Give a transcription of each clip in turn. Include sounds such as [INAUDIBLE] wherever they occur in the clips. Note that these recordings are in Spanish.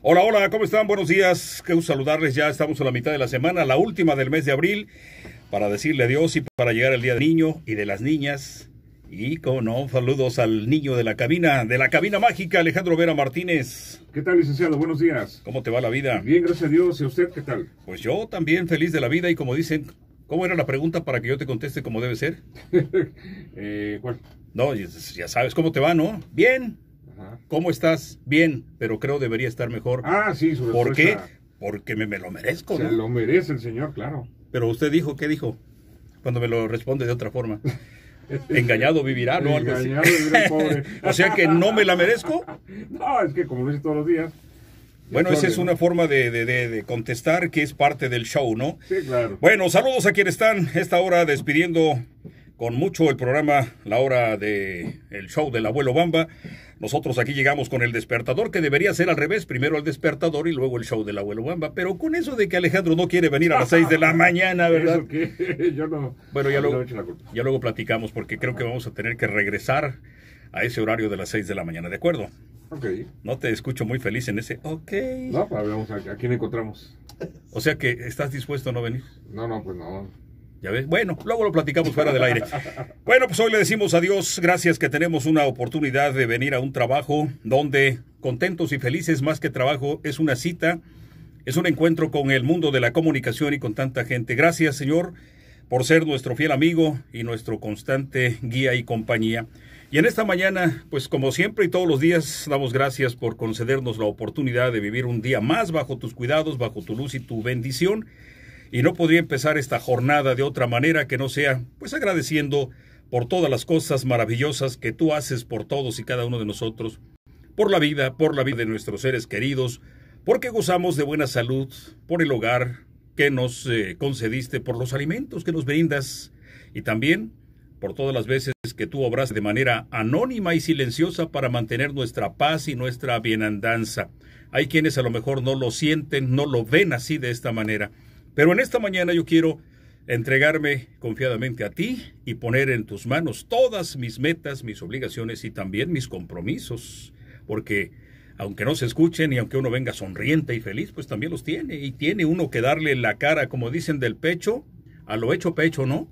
Hola, hola, ¿cómo están? Buenos días, qué gusto saludarles. Ya estamos a la mitad de la semana, la última del mes de abril, para decirle adiós y para llegar el Día del Niño y de las Niñas. Y como no, saludos al niño de la cabina, de la cabina mágica, Alejandro Vera Martínez. ¿Qué tal, licenciado? Buenos días. ¿Cómo te va la vida? Bien, gracias a Dios. ¿Y a usted qué tal? Pues yo también feliz de la vida y como dicen, ¿cómo era la pregunta para que yo te conteste como debe ser? [LAUGHS] Eh, ¿Cuál? No, ya sabes cómo te va, ¿no? Bien. ¿Cómo estás? Bien, pero creo debería estar mejor. Ah, sí, ¿Por qué? Porque me, me lo merezco. Se lo merece el señor, claro. Pero usted dijo, ¿qué dijo? Cuando me lo responde de otra forma. Engañado vivirá, ¿no? Engañado vivirá, pobre. [LAUGHS] o sea que no me la merezco. [LAUGHS] No, es que como lo dice todos los días. Bueno, esa es una forma de, de, de, contestar que es parte del show, ¿no? Sí, claro. Bueno, saludos a quienes están esta hora despidiendo con mucho el programa La Hora del el Show del Abuelo Bamba. Nosotros aquí llegamos con el despertador, que debería ser al revés, primero el despertador y luego el show del abuelo Wamba. pero con eso de que Alejandro no quiere venir a las 6 de la [LAUGHS] mañana, ¿verdad? que [LAUGHS] yo no, bueno, ya, luego, platicamos porque creo que vamos a tener que regresar a ese horario de las 6 de la mañana, ¿de acuerdo? Ok. No te escucho muy feliz en ese ok. No, pues, a quién encontramos. O sea que estás dispuesto a no venir. No, no, pues no. Bueno, luego lo platicamos fuera del aire. [LAUGHS] Bueno, pues hoy le decimos adiós. Gracias que tenemos una oportunidad de venir a un trabajo donde contentos y felices más que trabajo es una cita, es un encuentro con el mundo de la comunicación y con tanta gente. Gracias, Señor, por ser nuestro fiel amigo y nuestro constante guía y compañía. Y en esta mañana, pues como siempre y todos los días, damos gracias por concedernos la oportunidad de vivir un día más bajo tus cuidados, bajo tu luz y tu bendición y no podría empezar esta jornada de otra manera que no sea, pues agradeciendo por todas las cosas maravillosas que tú haces por todos y cada uno de nosotros, por la vida, por la vida de nuestros seres queridos, porque gozamos de buena salud, por el hogar que nos eh, concediste, por los alimentos que nos brindas y también por todas las veces que tú obras de manera anónima y silenciosa para mantener nuestra paz y nuestra bienandanza. Hay quienes a lo mejor no lo sienten, no lo ven así de esta manera. Pero en esta mañana yo quiero entregarme confiadamente a ti y poner en tus manos todas mis metas, mis obligaciones y también mis compromisos, porque aunque no se escuchen y aunque uno venga sonriente y feliz, pues también los tiene y tiene uno que darle la cara, como dicen, del pecho a lo hecho pecho, ¿no?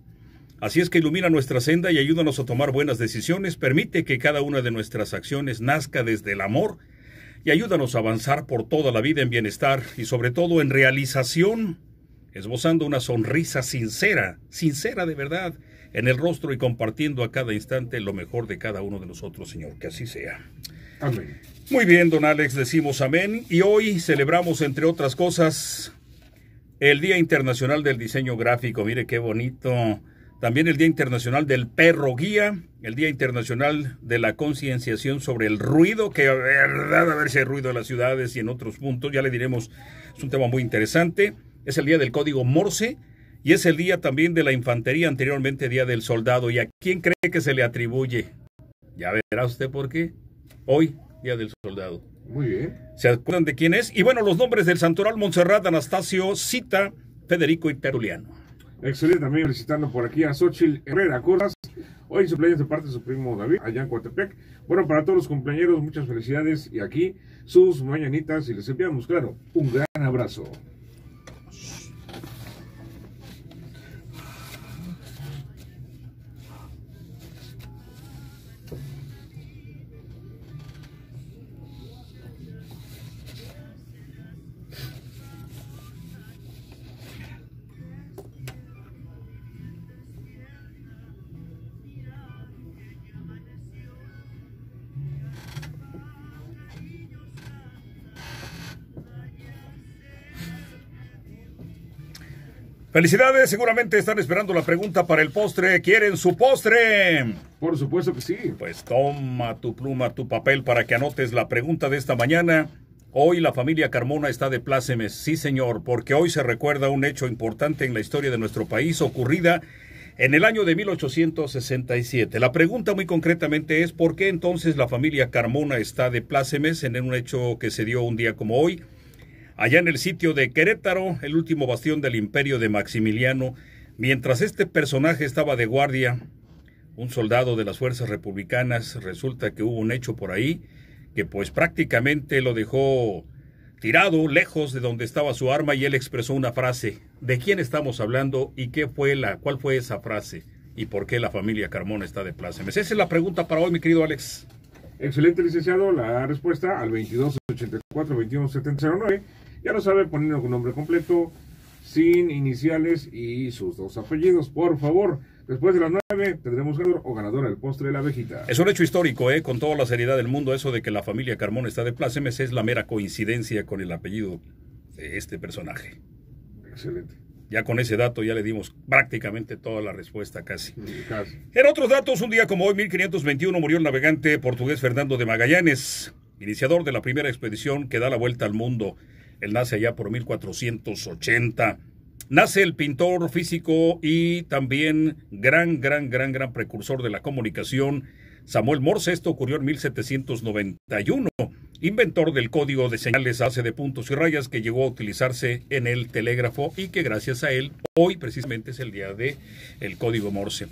Así es que ilumina nuestra senda y ayúdanos a tomar buenas decisiones, permite que cada una de nuestras acciones nazca desde el amor y ayúdanos a avanzar por toda la vida en bienestar y sobre todo en realización esbozando una sonrisa sincera, sincera de verdad, en el rostro y compartiendo a cada instante lo mejor de cada uno de nosotros, Señor. Que así sea. Amén. Muy bien, don Alex, decimos amén. Y hoy celebramos, entre otras cosas, el Día Internacional del Diseño Gráfico. Mire qué bonito. También el Día Internacional del Perro Guía, el Día Internacional de la Concienciación sobre el Ruido, que verdad a ver hay ruido en las ciudades y en otros puntos, ya le diremos, es un tema muy interesante es el día del código Morse y es el día también de la infantería, anteriormente día del soldado. ¿Y a quién cree que se le atribuye? Ya verá usted por qué. Hoy, día del soldado. Muy bien. ¿Se acuerdan de quién es? Y bueno, los nombres del Santoral Montserrat, Anastasio, Cita, Federico y Peruliano. Excelente, también visitando por aquí a Xochil Herrera Corras. Hoy su cumpleaños de parte de su primo David, allá en Coatepec. Bueno, para todos los compañeros, muchas felicidades y aquí sus mañanitas y les enviamos, claro, un gran abrazo. Felicidades, seguramente están esperando la pregunta para el postre. ¿Quieren su postre? Por supuesto que sí. Pues toma tu pluma, tu papel para que anotes la pregunta de esta mañana. Hoy la familia Carmona está de plácemes, sí señor, porque hoy se recuerda un hecho importante en la historia de nuestro país ocurrida en el año de 1867. La pregunta muy concretamente es ¿por qué entonces la familia Carmona está de plácemes en un hecho que se dio un día como hoy? allá en el sitio de Querétaro, el último bastión del imperio de Maximiliano, mientras este personaje estaba de guardia, un soldado de las fuerzas republicanas, resulta que hubo un hecho por ahí que pues prácticamente lo dejó tirado lejos de donde estaba su arma y él expresó una frase, ¿de quién estamos hablando y qué fue la cuál fue esa frase y por qué la familia Carmona está de plaza Esa es la pregunta para hoy, mi querido Alex. Excelente, licenciado. La respuesta al 2284 21709 ya lo sabe, poniendo un nombre completo, sin iniciales y sus dos apellidos, por favor. Después de las nueve, tendremos ganador o ganadora del postre de la abejita. Es un hecho histórico, ¿eh? con toda la seriedad del mundo, eso de que la familia Carmón está de plácemes es la mera coincidencia con el apellido de este personaje. Excelente. Ya con ese dato ya le dimos prácticamente toda la respuesta casi. casi. En otros datos, un día como hoy, 1521, murió el navegante portugués Fernando de Magallanes, iniciador de la primera expedición que da la vuelta al mundo. Él nace allá por 1480. Nace el pintor físico y también gran, gran, gran, gran precursor de la comunicación, Samuel Morse. Esto ocurrió en 1791. Inventor del código de señales hace de puntos y rayas que llegó a utilizarse en el telégrafo y que gracias a él hoy precisamente es el día de el código Morse.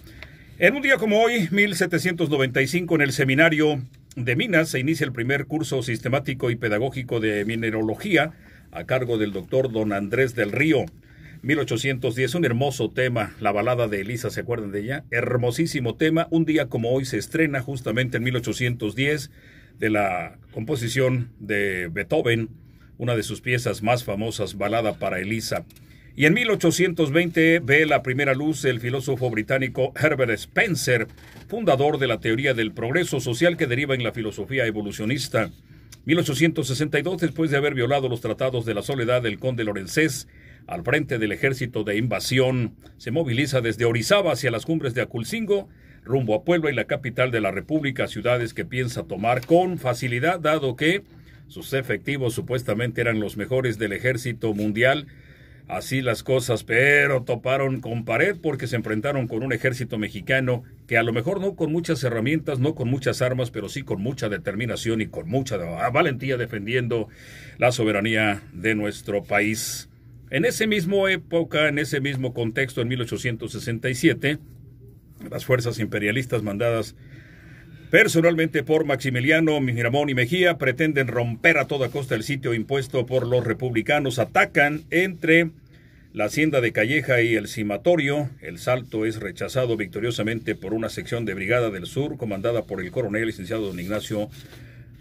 En un día como hoy, 1795, en el seminario de Minas se inicia el primer curso sistemático y pedagógico de minerología a cargo del doctor don Andrés del Río. 1810, un hermoso tema, la balada de Elisa, ¿se acuerdan de ella? Hermosísimo tema, un día como hoy se estrena justamente en 1810 de la composición de Beethoven, una de sus piezas más famosas, Balada para Elisa. Y en 1820 ve la primera luz el filósofo británico Herbert Spencer, fundador de la teoría del progreso social que deriva en la filosofía evolucionista. 1862, después de haber violado los tratados de la soledad del conde Lorencés, al frente del ejército de invasión, se moviliza desde Orizaba hacia las cumbres de Aculcingo, rumbo a Puebla y la capital de la República, ciudades que piensa tomar con facilidad, dado que sus efectivos supuestamente eran los mejores del ejército mundial Así las cosas, pero toparon con pared porque se enfrentaron con un ejército mexicano que a lo mejor no con muchas herramientas, no con muchas armas, pero sí con mucha determinación y con mucha valentía defendiendo la soberanía de nuestro país. En esa misma época, en ese mismo contexto, en 1867, las fuerzas imperialistas mandadas personalmente por Maximiliano Miramón y Mejía, pretenden romper a toda costa el sitio impuesto por los republicanos. Atacan entre la hacienda de Calleja y el cimatorio. El salto es rechazado victoriosamente por una sección de Brigada del Sur, comandada por el coronel licenciado don Ignacio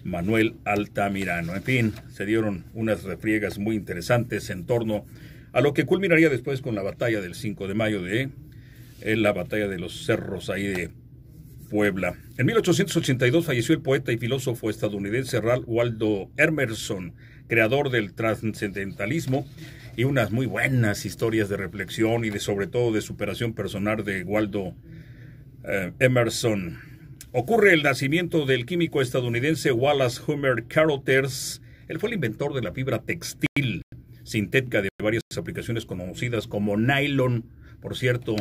Manuel Altamirano. En fin, se dieron unas refriegas muy interesantes en torno a lo que culminaría después con la batalla del 5 de mayo de en la batalla de los cerros ahí de en 1882 falleció el poeta y filósofo estadounidense Ralph Waldo Emerson, creador del trascendentalismo y unas muy buenas historias de reflexión y de sobre todo de superación personal de Waldo eh, Emerson. Ocurre el nacimiento del químico estadounidense Wallace Hummer Carothers. Él fue el inventor de la fibra textil sintética de varias aplicaciones conocidas como nylon. Por cierto,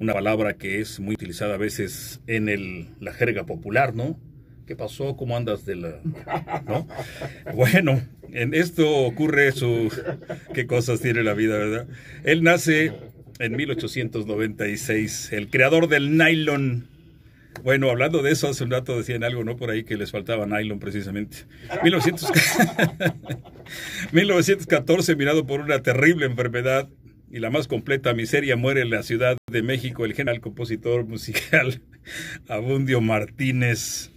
una palabra que es muy utilizada a veces en el, la jerga popular, ¿no? ¿Qué pasó? ¿Cómo andas de la...? ¿no? Bueno, en esto ocurre su... ¿Qué cosas tiene la vida, verdad? Él nace en 1896, el creador del nylon. Bueno, hablando de eso, hace un rato decían algo, ¿no? Por ahí que les faltaba nylon precisamente. 1914, [LAUGHS] mirado por una terrible enfermedad, y la más completa miseria muere en la Ciudad de México el general compositor musical [LAUGHS] Abundio Martínez.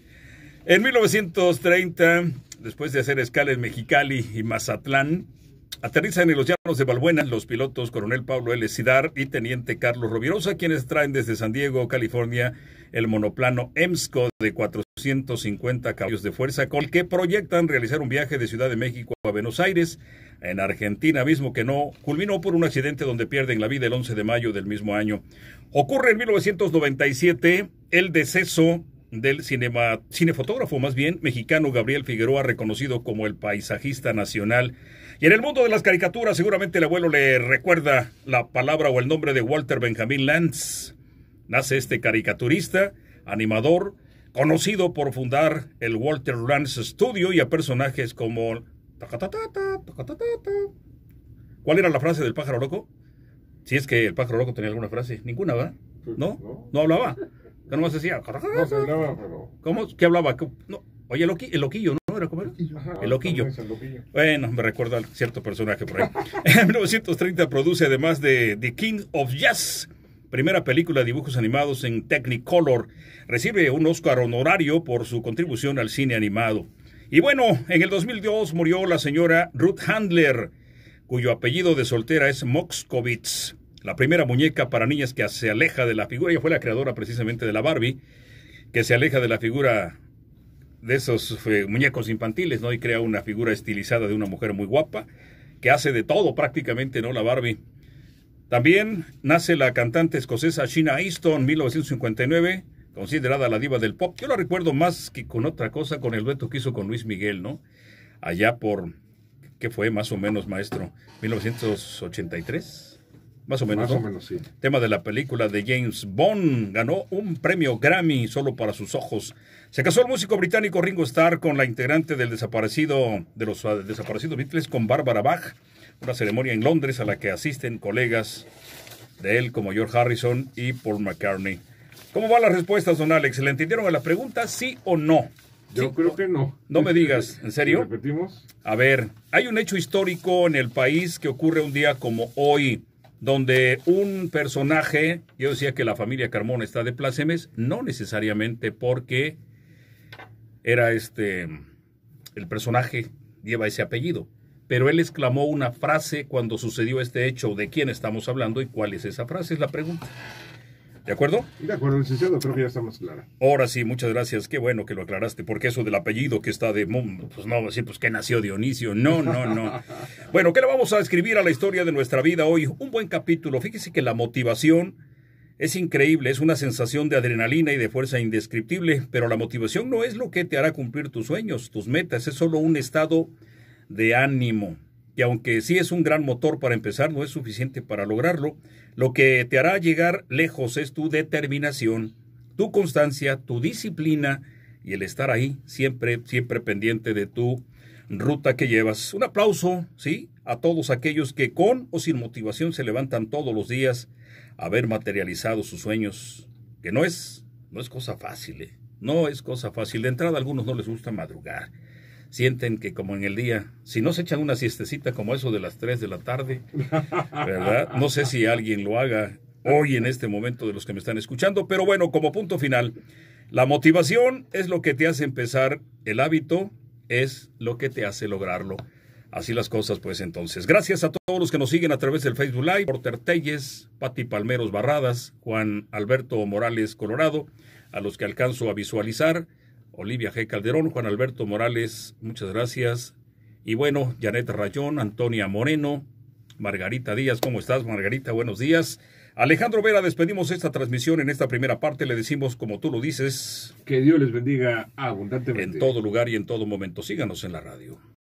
En 1930, después de hacer escala en Mexicali y Mazatlán, Aterrizan en los llanos de Balbuena los pilotos coronel Pablo L. Sidar y teniente Carlos Rovirosa, quienes traen desde San Diego, California, el monoplano EMSCO de 450 caballos de fuerza, con el que proyectan realizar un viaje de Ciudad de México a Buenos Aires, en Argentina mismo, que no culminó por un accidente donde pierden la vida el 11 de mayo del mismo año. Ocurre en 1997 el deceso del cinefotógrafo más bien mexicano Gabriel Figueroa, reconocido como el paisajista nacional y en el mundo de las caricaturas, seguramente el abuelo le recuerda la palabra o el nombre de Walter Benjamin Lance. Nace este caricaturista, animador, conocido por fundar el Walter Lance Studio y a personajes como. ¿Cuál era la frase del pájaro loco? Si es que el pájaro loco tenía alguna frase. Ninguna, ¿verdad? Pues ¿No? ¿No hablaba? ¿Qué nomás decía? No, hablaba, pero... ¿Cómo? ¿Qué hablaba? No. Oye, el loquillo, ¿no? el Loquillo. Bueno, me recuerda a cierto personaje por [LAUGHS] en 1930 produce además de The King of Jazz, primera película de dibujos animados en Technicolor. Recibe un Oscar honorario por su contribución al cine animado. Y bueno, en el 2002 murió la señora Ruth Handler, cuyo apellido de soltera es Moxkovitz La primera muñeca para niñas que se aleja de la figura, ella fue la creadora precisamente de la Barbie, que se aleja de la figura de esos eh, muñecos infantiles, ¿no? Y crea una figura estilizada de una mujer muy guapa, que hace de todo prácticamente, ¿no? La Barbie. También nace la cantante escocesa Sheena Easton 1959, considerada la diva del pop. Yo la recuerdo más que con otra cosa, con el dueto que hizo con Luis Miguel, ¿no? Allá por, ¿qué fue más o menos, maestro? 1983. Más o menos. Tema de la película de James Bond. Ganó un premio Grammy solo para sus ojos. Se casó el músico británico Ringo Starr con la integrante del desaparecido, de los ah, desaparecidos Beatles, con Barbara Bach. Una ceremonia en Londres a la que asisten colegas de él como George Harrison y Paul McCartney. ¿Cómo van las respuestas, don Alex? ¿Le entendieron a la pregunta sí o no? Yo creo que no. No me este, digas, ¿en serio? ¿Repetimos? A ver, hay un hecho histórico en el país que ocurre un día como hoy donde un personaje, yo decía que la familia Carmona está de plácemes, no necesariamente porque era este, el personaje lleva ese apellido, pero él exclamó una frase cuando sucedió este hecho, ¿de quién estamos hablando y cuál es esa frase? Es la pregunta. ¿De acuerdo? De acuerdo, licenciado, creo que ya está más Ahora sí, muchas gracias, qué bueno que lo aclaraste, porque eso del apellido que está de, pues no, decir, pues que nació Dionisio, no, no, no. [LAUGHS] bueno, ¿qué le vamos a escribir a la historia de nuestra vida hoy? Un buen capítulo, fíjese que la motivación es increíble, es una sensación de adrenalina y de fuerza indescriptible, pero la motivación no es lo que te hará cumplir tus sueños, tus metas, es solo un estado de ánimo y aunque sí es un gran motor para empezar, no es suficiente para lograrlo. Lo que te hará llegar lejos es tu determinación, tu constancia, tu disciplina y el estar ahí siempre, siempre pendiente de tu ruta que llevas. Un aplauso, ¿sí? A todos aquellos que con o sin motivación se levantan todos los días a ver materializado sus sueños, que no es, no es cosa fácil, ¿eh? No es cosa fácil. De entrada a algunos no les gusta madrugar sienten que como en el día, si no se echan una siestecita como eso de las 3 de la tarde, ¿verdad? No sé si alguien lo haga hoy en este momento de los que me están escuchando, pero bueno, como punto final, la motivación es lo que te hace empezar, el hábito es lo que te hace lograrlo. Así las cosas, pues entonces. Gracias a todos los que nos siguen a través del Facebook Live, Porter Telles, Pati Palmeros Barradas, Juan Alberto Morales Colorado, a los que alcanzo a visualizar. Olivia G. Calderón, Juan Alberto Morales, muchas gracias. Y bueno, Janet Rayón, Antonia Moreno, Margarita Díaz, ¿cómo estás Margarita? Buenos días. Alejandro Vera, despedimos esta transmisión en esta primera parte. Le decimos, como tú lo dices, que Dios les bendiga abundantemente. En todo lugar y en todo momento. Síganos en la radio.